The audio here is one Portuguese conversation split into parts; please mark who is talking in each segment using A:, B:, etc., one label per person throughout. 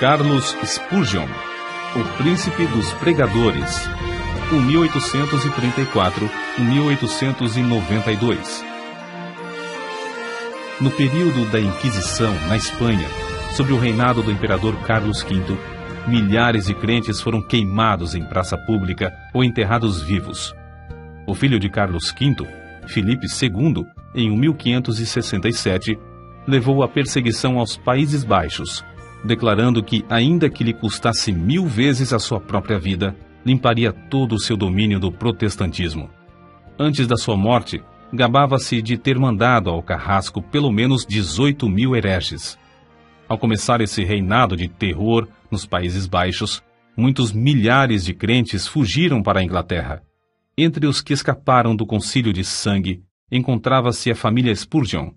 A: Carlos Spurgeon, O Príncipe dos Pregadores, 1834-1892. No período da Inquisição, na Espanha, sob o reinado do imperador Carlos V, milhares de crentes foram queimados em praça pública ou enterrados vivos. O filho de Carlos V, Filipe II, em 1567, levou a perseguição aos Países Baixos declarando que, ainda que lhe custasse mil vezes a sua própria vida, limparia todo o seu domínio do protestantismo. Antes da sua morte, gabava-se de ter mandado ao carrasco pelo menos 18 mil hereges. Ao começar esse reinado de terror nos Países Baixos, muitos milhares de crentes fugiram para a Inglaterra. Entre os que escaparam do concílio de sangue, encontrava-se a família Spurgeon.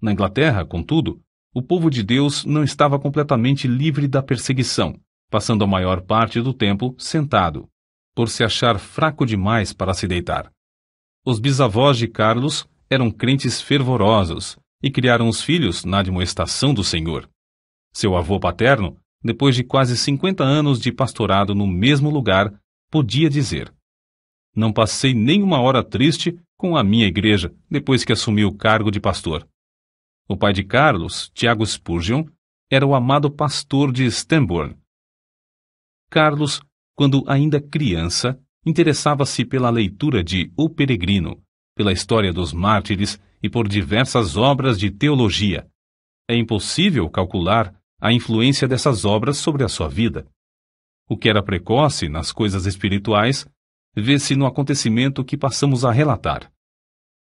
A: Na Inglaterra, contudo, o povo de Deus não estava completamente livre da perseguição, passando a maior parte do tempo sentado, por se achar fraco demais para se deitar. Os bisavós de Carlos eram crentes fervorosos e criaram os filhos na admoestação do Senhor. Seu avô paterno, depois de quase 50 anos de pastorado no mesmo lugar, podia dizer: Não passei nem uma hora triste com a minha igreja depois que assumi o cargo de pastor. O pai de Carlos, Tiago Spurgeon, era o amado pastor de Stambourne. Carlos, quando ainda criança, interessava-se pela leitura de O Peregrino, pela história dos mártires e por diversas obras de teologia. É impossível calcular a influência dessas obras sobre a sua vida. O que era precoce nas coisas espirituais vê-se no acontecimento que passamos a relatar.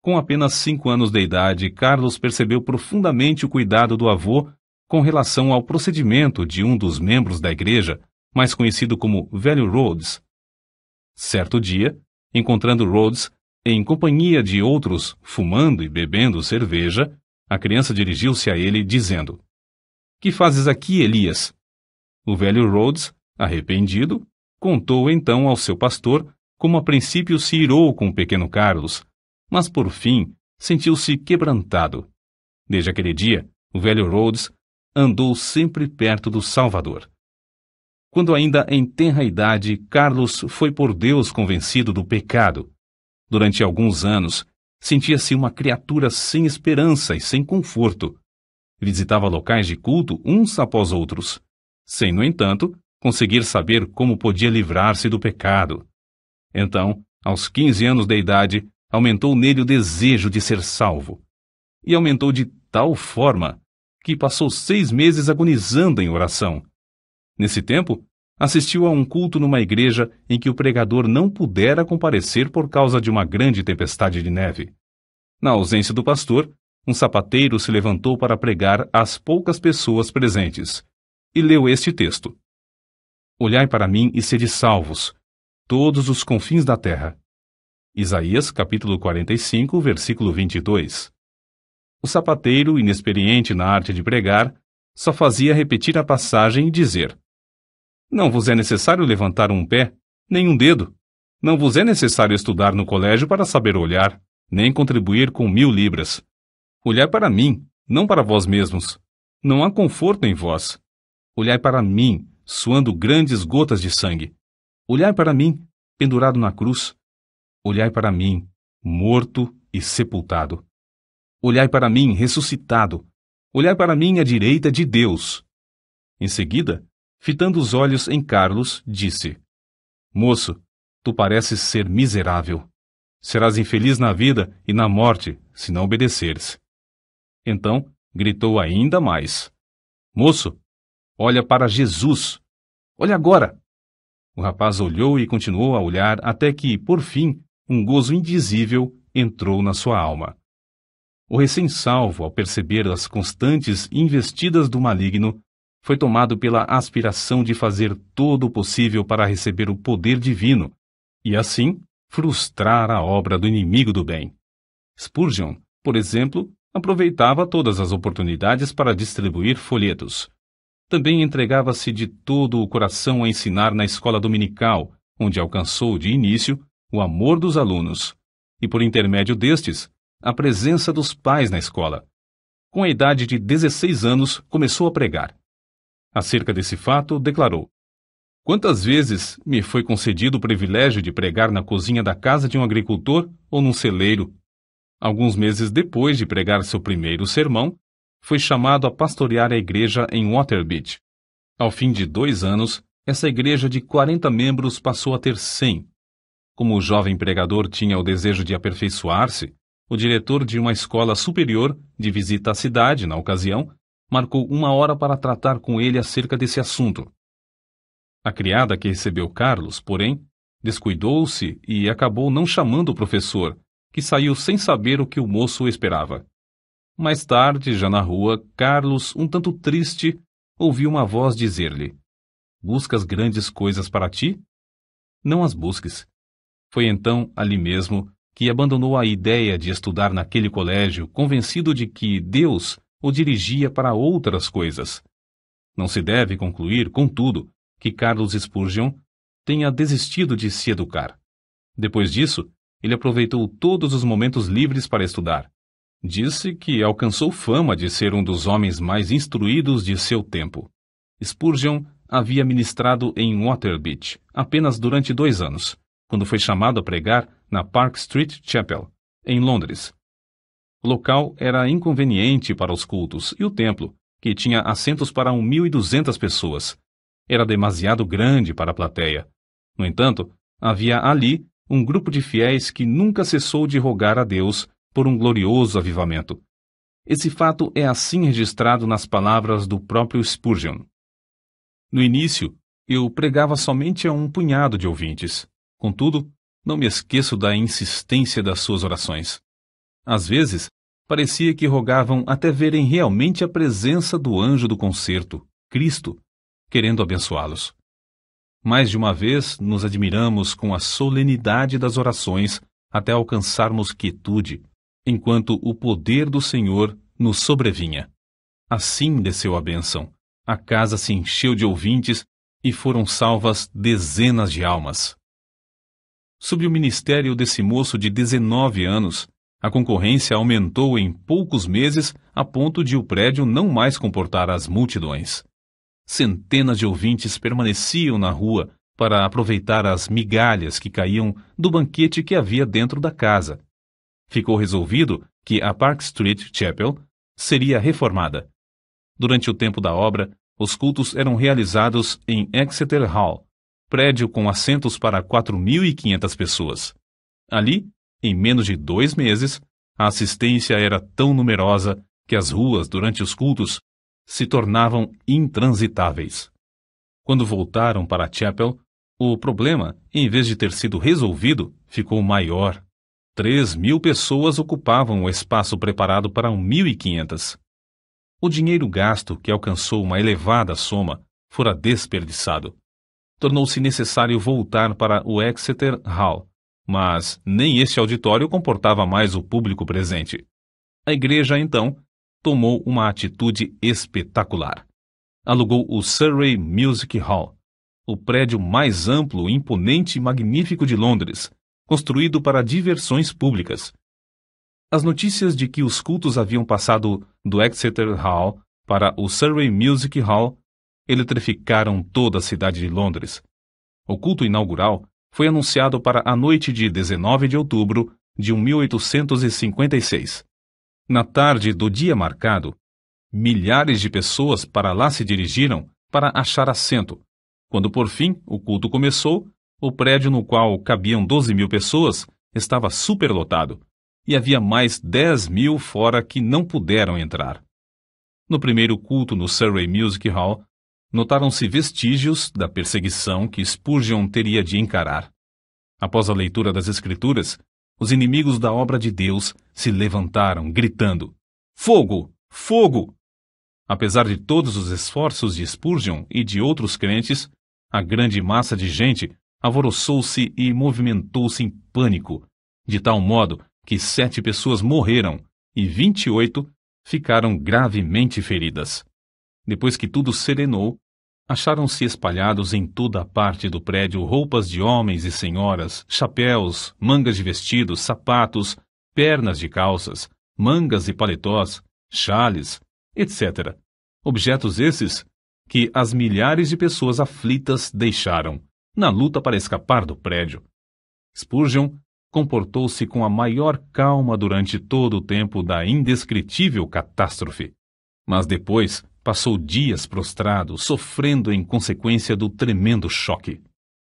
A: Com apenas cinco anos de idade, Carlos percebeu profundamente o cuidado do avô com relação ao procedimento de um dos membros da igreja, mais conhecido como Velho Rhodes. Certo dia, encontrando Rhodes em companhia de outros fumando e bebendo cerveja, a criança dirigiu-se a ele dizendo: Que fazes aqui, Elias? O velho Rhodes, arrependido, contou então ao seu pastor como a princípio se irou com o pequeno Carlos mas por fim sentiu-se quebrantado. Desde aquele dia, o velho Rhodes andou sempre perto do Salvador. Quando ainda em tenra idade, Carlos foi por Deus convencido do pecado. Durante alguns anos, sentia-se uma criatura sem esperança e sem conforto. Visitava locais de culto uns após outros, sem, no entanto, conseguir saber como podia livrar-se do pecado. Então, aos 15 anos de idade, aumentou nele o desejo de ser salvo. E aumentou de tal forma que passou seis meses agonizando em oração. Nesse tempo, assistiu a um culto numa igreja em que o pregador não pudera comparecer por causa de uma grande tempestade de neve. Na ausência do pastor, um sapateiro se levantou para pregar às poucas pessoas presentes e leu este texto: Olhai para mim e sede salvos, todos os confins da terra. Isaías capítulo 45, versículo 22. O sapateiro, inexperiente na arte de pregar, só fazia repetir a passagem e dizer: Não vos é necessário levantar um pé, nem um dedo. Não vos é necessário estudar no colégio para saber olhar, nem contribuir com mil libras. Olhai para mim, não para vós mesmos. Não há conforto em vós. Olhai para mim, suando grandes gotas de sangue. Olhai para mim, pendurado na cruz, Olhai para mim, morto e sepultado. Olhai para mim, ressuscitado. Olhai para mim à direita de Deus. Em seguida, fitando os olhos em Carlos, disse: Moço, tu pareces ser miserável. Serás infeliz na vida e na morte, se não obedeceres. Então, gritou ainda mais: Moço, olha para Jesus. Olha agora! O rapaz olhou e continuou a olhar até que, por fim, um gozo indizível entrou na sua alma. O recém-salvo, ao perceber as constantes investidas do maligno, foi tomado pela aspiração de fazer todo o possível para receber o poder divino e, assim, frustrar a obra do inimigo do bem. Spurgeon, por exemplo, aproveitava todas as oportunidades para distribuir folhetos. Também entregava-se de todo o coração a ensinar na escola dominical, onde alcançou de início o amor dos alunos e, por intermédio destes, a presença dos pais na escola. Com a idade de 16 anos, começou a pregar. Acerca desse fato, declarou: Quantas vezes me foi concedido o privilégio de pregar na cozinha da casa de um agricultor ou num celeiro? Alguns meses depois de pregar seu primeiro sermão, foi chamado a pastorear a igreja em Waterbeach. Ao fim de dois anos, essa igreja de 40 membros passou a ter 100 como o jovem pregador tinha o desejo de aperfeiçoar-se, o diretor de uma escola superior, de visita à cidade na ocasião, marcou uma hora para tratar com ele acerca desse assunto. A criada que recebeu Carlos, porém, descuidou-se e acabou não chamando o professor, que saiu sem saber o que o moço esperava. Mais tarde, já na rua, Carlos, um tanto triste, ouviu uma voz dizer-lhe: Buscas grandes coisas para ti? Não as busques. Foi então, ali mesmo, que abandonou a ideia de estudar naquele colégio, convencido de que Deus o dirigia para outras coisas. Não se deve concluir, contudo, que Carlos Spurgeon tenha desistido de se educar. Depois disso, ele aproveitou todos os momentos livres para estudar. Disse que alcançou fama de ser um dos homens mais instruídos de seu tempo. Spurgeon havia ministrado em Waterbeach apenas durante dois anos quando foi chamado a pregar na Park Street Chapel, em Londres. O local era inconveniente para os cultos e o templo, que tinha assentos para 1.200 pessoas, era demasiado grande para a plateia. No entanto, havia ali um grupo de fiéis que nunca cessou de rogar a Deus por um glorioso avivamento. Esse fato é assim registrado nas palavras do próprio Spurgeon. No início, eu pregava somente a um punhado de ouvintes. Contudo, não me esqueço da insistência das suas orações. Às vezes, parecia que rogavam até verem realmente a presença do anjo do concerto, Cristo, querendo abençoá-los. Mais de uma vez nos admiramos com a solenidade das orações até alcançarmos quietude, enquanto o poder do Senhor nos sobrevinha. Assim desceu a bênção. A casa se encheu de ouvintes e foram salvas dezenas de almas. Sob o ministério desse moço de 19 anos, a concorrência aumentou em poucos meses a ponto de o prédio não mais comportar as multidões. Centenas de ouvintes permaneciam na rua para aproveitar as migalhas que caíam do banquete que havia dentro da casa. Ficou resolvido que a Park Street Chapel seria reformada. Durante o tempo da obra, os cultos eram realizados em Exeter Hall, prédio com assentos para 4.500 pessoas. Ali, em menos de dois meses, a assistência era tão numerosa que as ruas, durante os cultos, se tornavam intransitáveis. Quando voltaram para Chapel, o problema, em vez de ter sido resolvido, ficou maior. Três mil pessoas ocupavam o espaço preparado para 1.500. O dinheiro gasto, que alcançou uma elevada soma, fora desperdiçado tornou-se necessário voltar para o Exeter Hall, mas nem este auditório comportava mais o público presente. A igreja, então, tomou uma atitude espetacular. Alugou o Surrey Music Hall, o prédio mais amplo, imponente e magnífico de Londres, construído para diversões públicas. As notícias de que os cultos haviam passado do Exeter Hall para o Surrey Music Hall eletrificaram toda a cidade de Londres. O culto inaugural foi anunciado para a noite de 19 de outubro de 1856. Na tarde do dia marcado, milhares de pessoas para lá se dirigiram para achar assento. Quando por fim o culto começou, o prédio no qual cabiam 12 mil pessoas estava superlotado e havia mais 10 mil fora que não puderam entrar. No primeiro culto no Surrey Music Hall, notaram-se vestígios da perseguição que Spurgeon teria de encarar. Após a leitura das Escrituras, os inimigos da obra de Deus se levantaram, gritando: Fogo! Fogo! Apesar de todos os esforços de Spurgeon e de outros crentes, a grande massa de gente alvoroçou-se e movimentou-se em pânico, de tal modo que sete pessoas morreram e vinte e oito ficaram gravemente feridas. Depois que tudo serenou, acharam-se espalhados em toda a parte do prédio roupas de homens e senhoras, chapéus, mangas de vestidos, sapatos, pernas de calças, mangas e paletós, chales, etc. Objetos esses que as milhares de pessoas aflitas deixaram na luta para escapar do prédio. Spurgeon comportou-se com a maior calma durante todo o tempo da indescritível catástrofe. Mas depois Passou dias prostrado, sofrendo em consequência do tremendo choque.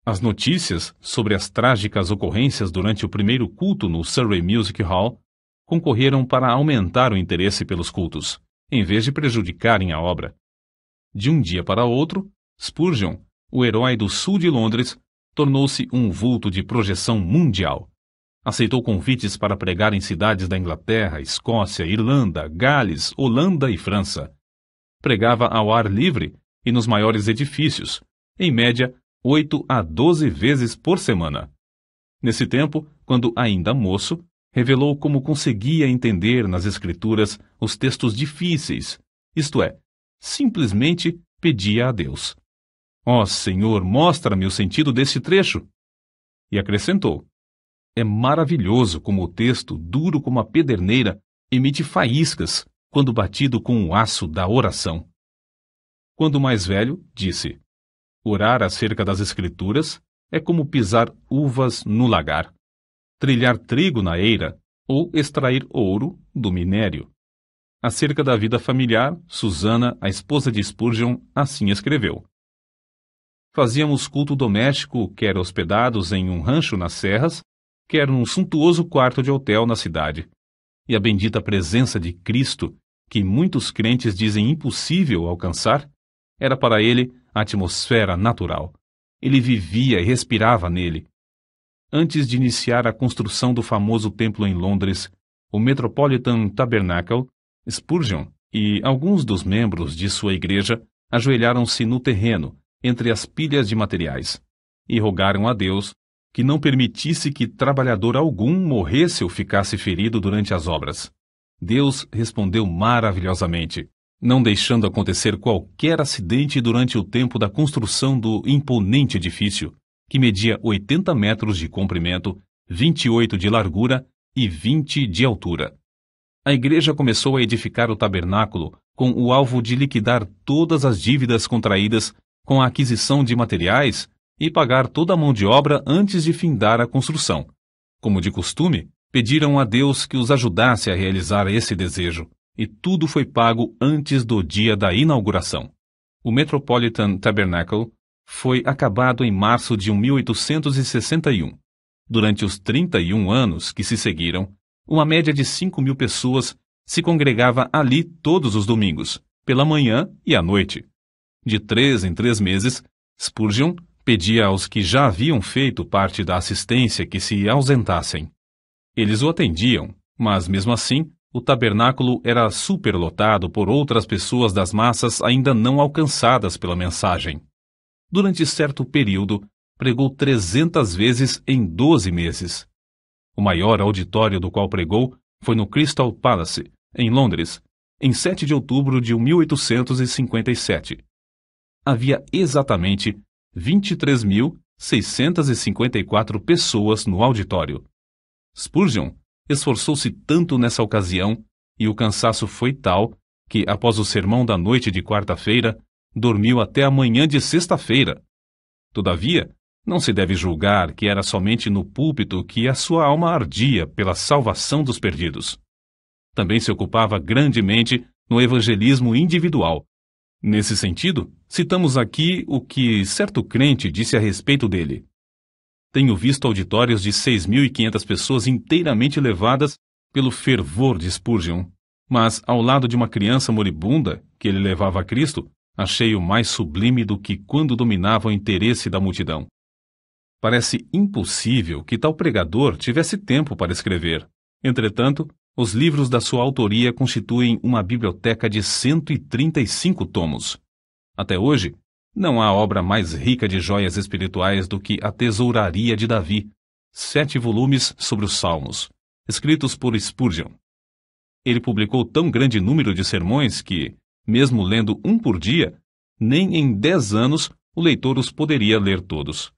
A: As notícias sobre as trágicas ocorrências durante o primeiro culto no Surrey Music Hall concorreram para aumentar o interesse pelos cultos, em vez de prejudicarem a obra. De um dia para outro, Spurgeon, o herói do sul de Londres, tornou-se um vulto de projeção mundial. Aceitou convites para pregar em cidades da Inglaterra, Escócia, Irlanda, Gales, Holanda e França pregava ao ar livre e nos maiores edifícios, em média, oito a doze vezes por semana. Nesse tempo, quando ainda moço, revelou como conseguia entender nas Escrituras os textos difíceis, isto é, simplesmente pedia a Deus: Ó oh, Senhor, mostra-me o sentido deste trecho. E acrescentou: É maravilhoso como o texto, duro como a pederneira, emite faíscas quando batido com o aço da oração. Quando mais velho, disse: Orar acerca das Escrituras é como pisar uvas no lagar, trilhar trigo na eira ou extrair ouro do minério. Acerca da vida familiar, Susana, a esposa de Spurgeon, assim escreveu: Fazíamos culto doméstico, quer hospedados em um rancho nas serras, quer num suntuoso quarto de hotel na cidade e a bendita presença de Cristo, que muitos crentes dizem impossível alcançar, era para ele a atmosfera natural. Ele vivia e respirava nele. Antes de iniciar a construção do famoso templo em Londres, o Metropolitan Tabernacle, Spurgeon e alguns dos membros de sua igreja ajoelharam-se no terreno, entre as pilhas de materiais, e rogaram a Deus que não permitisse que trabalhador algum morresse ou ficasse ferido durante as obras. Deus respondeu maravilhosamente, não deixando acontecer qualquer acidente durante o tempo da construção do imponente edifício, que media 80 metros de comprimento, 28 de largura e 20 de altura. A igreja começou a edificar o tabernáculo com o alvo de liquidar todas as dívidas contraídas com a aquisição de materiais, e pagar toda a mão de obra antes de findar a construção. Como de costume, pediram a Deus que os ajudasse a realizar esse desejo, e tudo foi pago antes do dia da inauguração. O Metropolitan Tabernacle foi acabado em março de 1861. Durante os 31 anos que se seguiram, uma média de 5 mil pessoas se congregava ali todos os domingos, pela manhã e à noite. De três em três meses, Spurgeon pedia aos que já haviam feito parte da assistência que se ausentassem. Eles o atendiam, mas mesmo assim, o tabernáculo era superlotado por outras pessoas das massas ainda não alcançadas pela mensagem. Durante certo período, pregou trezentas vezes em doze meses. O maior auditório do qual pregou foi no Crystal Palace, em Londres, em 7 de outubro de 1857. Havia exatamente 23.654 pessoas no auditório. Spurgeon esforçou-se tanto nessa ocasião e o cansaço foi tal que, após o sermão da noite de quarta-feira, dormiu até a manhã de sexta-feira. Todavia, não se deve julgar que era somente no púlpito que a sua alma ardia pela salvação dos perdidos. Também se ocupava grandemente no evangelismo individual, Nesse sentido, citamos aqui o que certo crente disse a respeito dele. Tenho visto auditórios de 6.500 pessoas inteiramente levadas pelo fervor de Spurgeon, mas ao lado de uma criança moribunda que ele levava a Cristo, achei-o mais sublime do que quando dominava o interesse da multidão. Parece impossível que tal pregador tivesse tempo para escrever. Entretanto, os livros da sua autoria constituem uma biblioteca de 135 tomos. Até hoje, não há obra mais rica de joias espirituais do que A Tesouraria de Davi, sete volumes sobre os Salmos, escritos por Spurgeon. Ele publicou tão grande número de sermões que, mesmo lendo um por dia, nem em dez anos o leitor os poderia ler todos.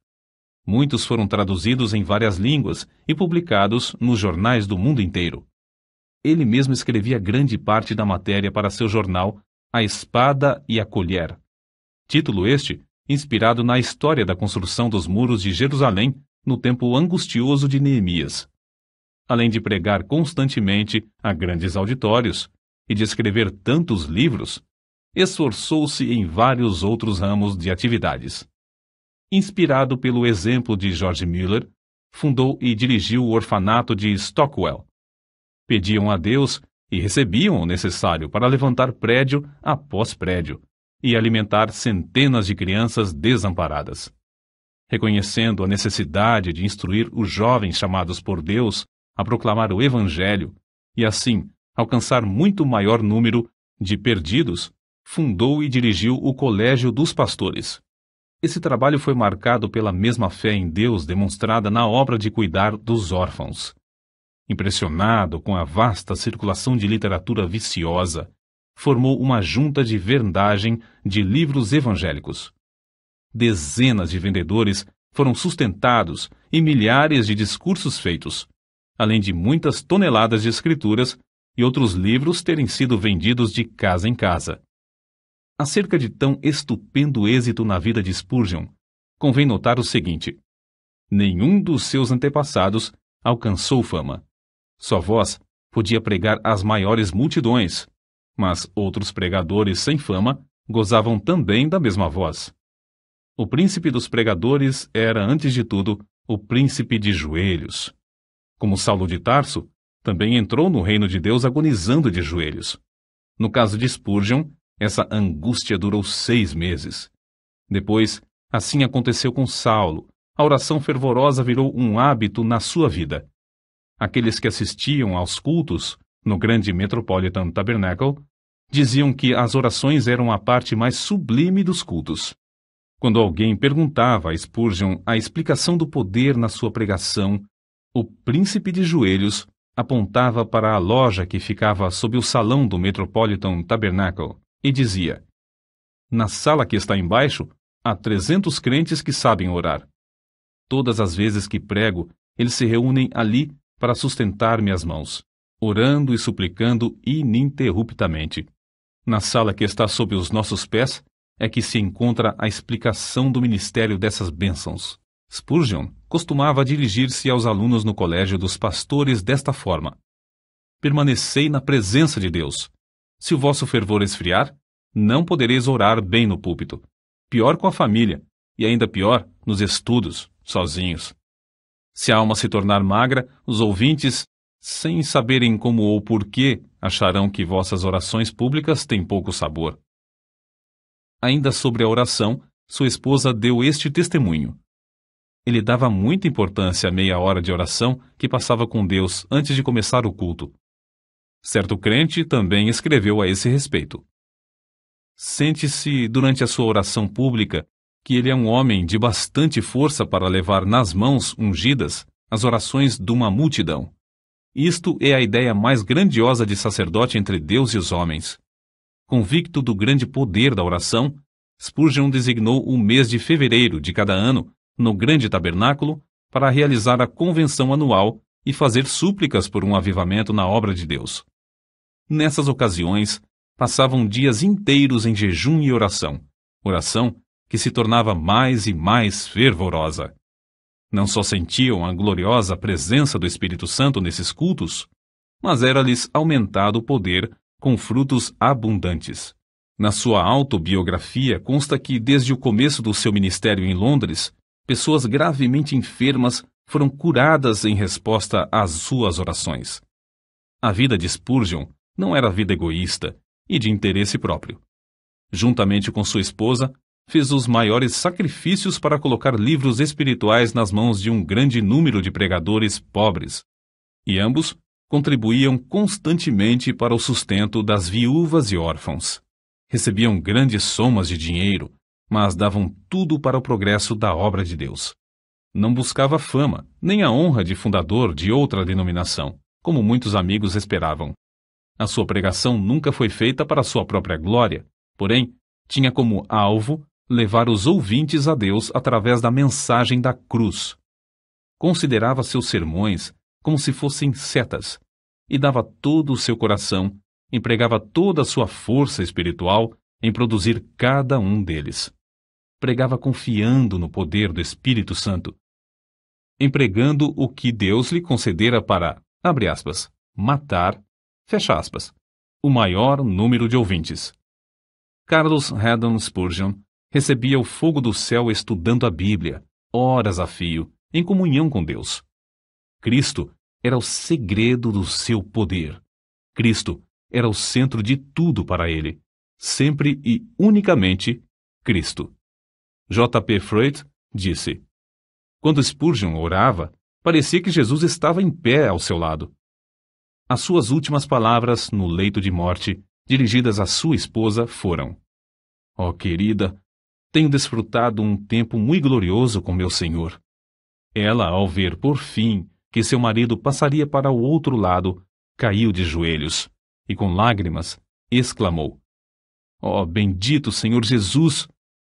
A: Muitos foram traduzidos em várias línguas e publicados nos jornais do mundo inteiro. Ele mesmo escrevia grande parte da matéria para seu jornal A Espada e a Colher. Título este inspirado na história da construção dos muros de Jerusalém no tempo angustioso de Neemias. Além de pregar constantemente a grandes auditórios e de escrever tantos livros, esforçou-se em vários outros ramos de atividades. Inspirado pelo exemplo de George Miller, fundou e dirigiu o orfanato de Stockwell, pediam a Deus e recebiam o necessário para levantar prédio após prédio e alimentar centenas de crianças desamparadas. Reconhecendo a necessidade de instruir os jovens chamados por Deus a proclamar o Evangelho e, assim, alcançar muito maior número de perdidos, fundou e dirigiu o Colégio dos Pastores. Esse trabalho foi marcado pela mesma fé em Deus demonstrada na obra de cuidar dos órfãos. Impressionado com a vasta circulação de literatura viciosa, formou uma junta de vendagem de livros evangélicos. Dezenas de vendedores foram sustentados e milhares de discursos feitos, além de muitas toneladas de escrituras e outros livros terem sido vendidos de casa em casa. Acerca de tão estupendo êxito na vida de Spurgeon, convém notar o seguinte: nenhum dos seus antepassados alcançou fama. Sua voz podia pregar as maiores multidões, mas outros pregadores sem fama gozavam também da mesma voz. O príncipe dos pregadores era, antes de tudo, o príncipe de joelhos. Como Saulo de Tarso, também entrou no reino de Deus agonizando de joelhos. No caso de Spurgeon, essa angústia durou seis meses. Depois, assim aconteceu com Saulo. A oração fervorosa virou um hábito na sua vida aqueles que assistiam aos cultos no grande Metropolitan Tabernacle diziam que as orações eram a parte mais sublime dos cultos. Quando alguém perguntava a Spurgeon a explicação do poder na sua pregação, o príncipe de joelhos apontava para a loja que ficava sob o salão do Metropolitan Tabernacle e dizia: Na sala que está embaixo, há trezentos crentes que sabem orar. Todas as vezes que prego, eles se reúnem ali para sustentar minhas mãos, orando e suplicando ininterruptamente. Na sala que está sob os nossos pés é que se encontra a explicação do ministério dessas bênçãos. Spurgeon costumava dirigir-se aos alunos no colégio dos pastores desta forma: Permanecei na presença de Deus. Se o vosso fervor esfriar, não podereis orar bem no púlpito. Pior com a família, e ainda pior nos estudos, sozinhos. Se a alma se tornar magra, os ouvintes, sem saberem como ou porquê, acharão que vossas orações públicas têm pouco sabor. Ainda sobre a oração, sua esposa deu este testemunho. Ele dava muita importância à meia hora de oração que passava com Deus antes de começar o culto. Certo crente também escreveu a esse respeito. Sente-se, durante a sua oração pública, que ele é um homem de bastante força para levar nas mãos ungidas as orações de uma multidão. Isto é a ideia mais grandiosa de sacerdote entre Deus e os homens. Convicto do grande poder da oração, Spurgeon designou o mês de fevereiro de cada ano, no Grande Tabernáculo, para realizar a convenção anual e fazer súplicas por um avivamento na obra de Deus. Nessas ocasiões, passavam dias inteiros em jejum e oração, oração que se tornava mais e mais fervorosa. Não só sentiam a gloriosa presença do Espírito Santo nesses cultos, mas era-lhes aumentado o poder com frutos abundantes. Na sua autobiografia consta que, desde o começo do seu ministério em Londres, pessoas gravemente enfermas foram curadas em resposta às suas orações. A vida de Spurgeon não era vida egoísta e de interesse próprio. Juntamente com sua esposa, fez os maiores sacrifícios para colocar livros espirituais nas mãos de um grande número de pregadores pobres, e ambos contribuíam constantemente para o sustento das viúvas e órfãos. Recebiam grandes somas de dinheiro, mas davam tudo para o progresso da obra de Deus. Não buscava fama, nem a honra de fundador de outra denominação, como muitos amigos esperavam. A sua pregação nunca foi feita para sua própria glória, porém, tinha como alvo levar os ouvintes a Deus através da mensagem da cruz. Considerava seus sermões como se fossem setas e dava todo o seu coração, empregava toda a sua força espiritual em produzir cada um deles. Pregava confiando no poder do Espírito Santo, empregando o que Deus lhe concedera para, abre aspas, matar, fecha aspas, o maior número de ouvintes. Carlos Haddon Spurgeon recebia o fogo do céu estudando a Bíblia, horas a fio, em comunhão com Deus. Cristo era o segredo do seu poder. Cristo era o centro de tudo para ele, sempre e unicamente Cristo. J. P. Freud disse: Quando Spurgeon orava, parecia que Jesus estava em pé ao seu lado. As suas últimas palavras no leito de morte, dirigidas à sua esposa, foram: Ó oh, querida, tenho desfrutado um tempo muito glorioso com meu senhor. Ela, ao ver por fim que seu marido passaria para o outro lado, caiu de joelhos e, com lágrimas, exclamou: Ó oh, bendito Senhor Jesus,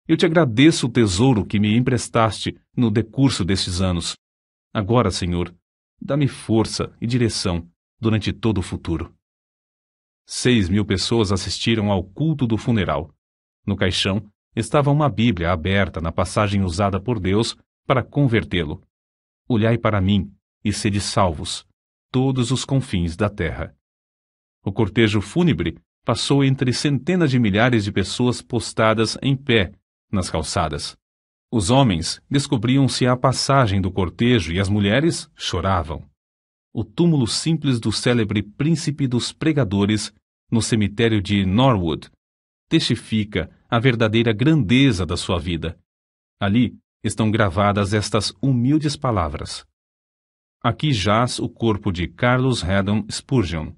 A: eu te agradeço o tesouro que me emprestaste no decurso destes anos. Agora, Senhor, dá-me força e direção durante todo o futuro. Seis mil pessoas assistiram ao culto do funeral. No caixão estava uma Bíblia aberta na passagem usada por Deus para convertê-lo. Olhai para mim e sede salvos, todos os confins da terra. O cortejo fúnebre passou entre centenas de milhares de pessoas postadas em pé nas calçadas. Os homens descobriam-se à passagem do cortejo e as mulheres choravam. O túmulo simples do célebre príncipe dos pregadores no cemitério de Norwood testifica a verdadeira grandeza da sua vida. Ali estão gravadas estas humildes palavras. Aqui jaz o corpo de Carlos Haddon Spurgeon,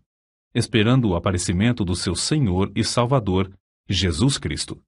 A: esperando o aparecimento do seu Senhor e Salvador, Jesus Cristo.